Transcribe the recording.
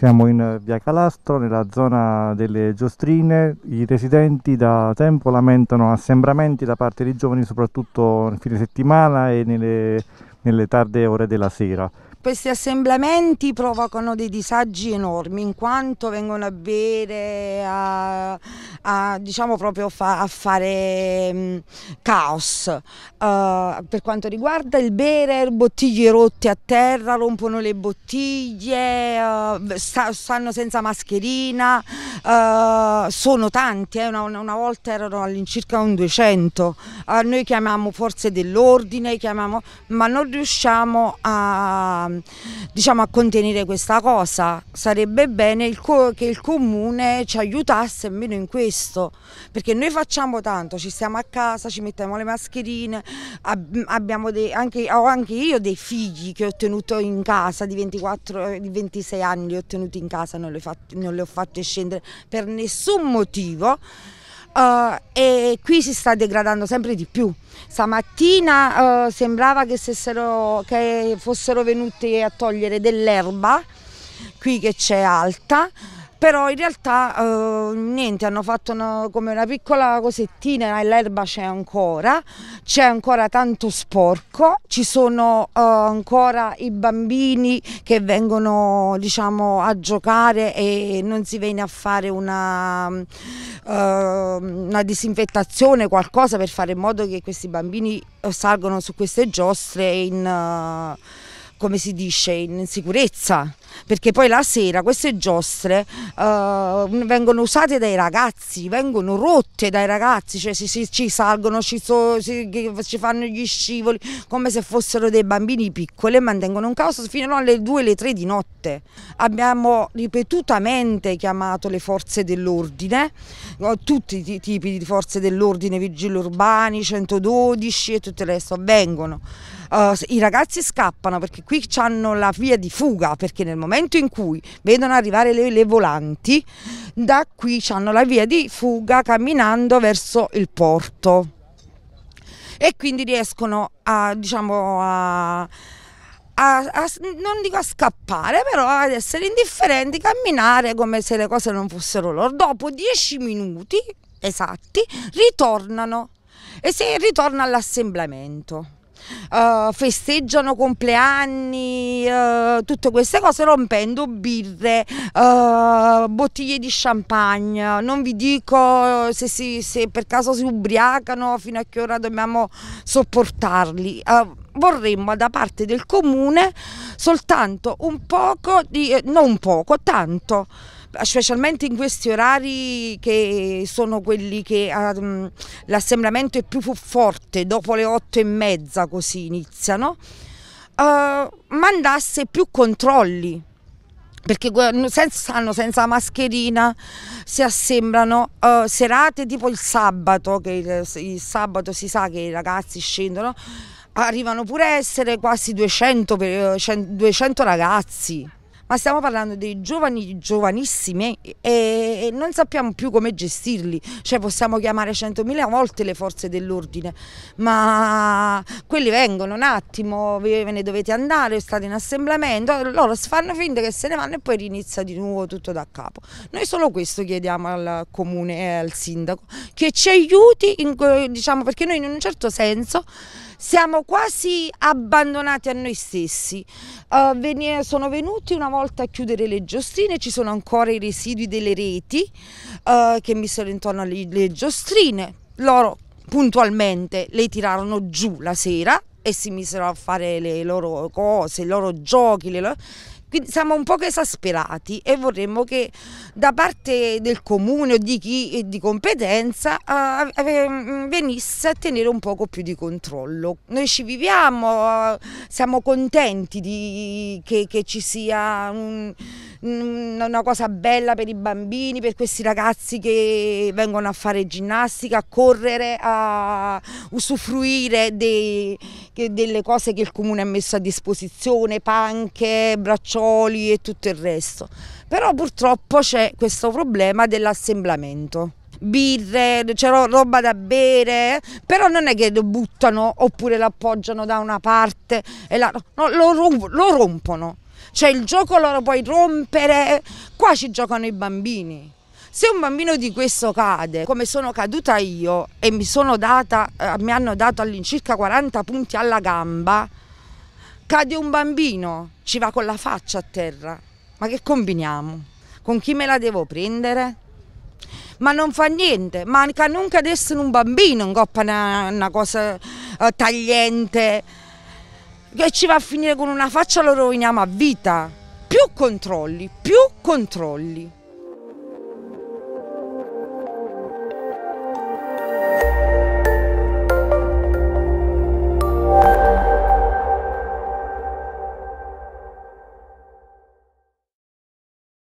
Siamo in eh, via Calastro, nella zona delle Giostrine. I residenti da tempo lamentano assembramenti da parte dei giovani, soprattutto nel fine settimana e nelle, nelle tarde ore della sera. Questi assemblamenti provocano dei disagi enormi in quanto vengono a bere, a, a, diciamo fa, a fare mh, mm, caos. Uh, per quanto riguarda il bere, bottiglie rotte a terra, rompono le bottiglie, uh, sta, stanno senza mascherina, uh, sono tanti, eh, una, una, volta erano all'incirca un 200. noi chiamiamo forze dell'ordine, ma non riusciamo a diciamo, a contenere questa cosa. Sarebbe bene il che il comune ci aiutasse almeno in questo, perché noi facciamo tanto, ci stiamo a casa, ci mettiamo le mascherine, abbiamo dei, anche, ho anche io dei figli che ho tenuto in casa, di 24, di 26 anni li ho tenuti in casa, non li, non li ho fatti scendere per nessun motivo. Uh, e qui si sta degradando sempre di più. Stamattina uh, sembrava che, stessero, che fossero venuti a togliere dell'erba qui che c'è alta però in realtà eh, niente, hanno fatto una, come una piccola cosettina e l'erba c'è ancora, c'è ancora tanto sporco, ci sono eh, ancora i bambini che vengono diciamo, a giocare e non si viene a fare una, eh, una disinfettazione, qualcosa per fare in modo che questi bambini eh, salgano su queste giostre in... Uh, come si dice, in sicurezza, perché poi la sera queste giostre uh, vengono usate dai ragazzi, vengono rotte dai ragazzi, cioè si, si, ci salgono, ci, so, si, ci, fanno gli scivoli come se fossero dei bambini piccoli e mantengono un caos fino alle 2 alle 3 di notte. Abbiamo ripetutamente chiamato le forze dell'ordine, tutti i tipi di forze dell'ordine, vigili urbani, 112 e tutto il resto, vengono uh, i ragazzi scappano perché qui hanno la via di fuga, perché nel momento in cui vedono arrivare le, le volanti, da qui hanno la via di fuga camminando verso il porto e quindi riescono a, diciamo, a, a, a, non dico a scappare, però ad essere indifferenti, camminare come se le cose non fossero loro. Dopo dieci minuti esatti ritornano e si ritorna all'assemblamento uh, festeggiano compleanni, uh, tutte queste cose rompendo birre, uh, bottiglie di champagne, non vi dico se, si, se, per caso si ubriacano, fino a che ora dobbiamo sopportarli vorremmo da parte del comune soltanto un poco di, non poco, tanto specialmente in questi orari che sono quelli che um, l'assembramento è più forte, dopo le otto e mezza così iniziano, uh, mandasse più controlli perché stanno senza mascherina, si assembrano uh, serate tipo il sabato, che il, il, sabato si sa che i ragazzi scendono, arrivano pure a essere quasi 200, 200 ragazzi ma stiamo parlando di giovani, giovanissimi eh, e non sappiamo più come gestirli, cioè possiamo chiamare 100.000 volte le forze dell'ordine, ma quelli vengono un attimo, ve ne dovete andare, state in assemblamento, loro fanno finta che se ne vanno e poi rinizia di nuovo tutto da capo. Noi solo questo chiediamo al comune e al sindaco, che ci aiuti, in, diciamo, perché noi in un certo senso siamo quasi abbandonati a noi stessi. Uh, sono venuti una volta a chiudere le giostrine, ci sono ancora i residui delle reti, gatti eh, che mi misero intorno alle giostrine. Loro puntualmente le tirarono giù la sera e si misero a fare le loro cose, i loro giochi. Le loro... Quindi siamo un po' esasperati e vorremmo che da parte del comune o di chi è di competenza eh, mm, venisse a tenere un poco più di controllo. Noi ci viviamo, eh, siamo contenti di, che, che ci sia un Mm, una cosa bella per i bambini, per questi ragazzi che vengono a fare ginnastica, a correre, a usufruire dei, delle cose che il comune ha messo a disposizione, panche, braccioli e tutto il resto. Però purtroppo c'è questo problema dell'assemblamento birre, c'era roba da bere, però non è che lo buttano oppure l'appoggiano da una parte, e la, no, lo, lo rompono. Cioè il gioco lo puoi rompere, qua ci giocano i bambini. Se un bambino di questo cade, come sono caduta io e mi, data, eh, mi hanno dato all'incirca 40 punti alla gamba, cade un bambino, ci va con la faccia a terra. Ma che combiniamo? Con chi me la devo prendere? Ma non fa niente, manca non cadesse un bambino in coppa una, una cosa eh, tagliente che ci va a finire con una faccia lo roviniamo a vita. Più controlli, più controlli.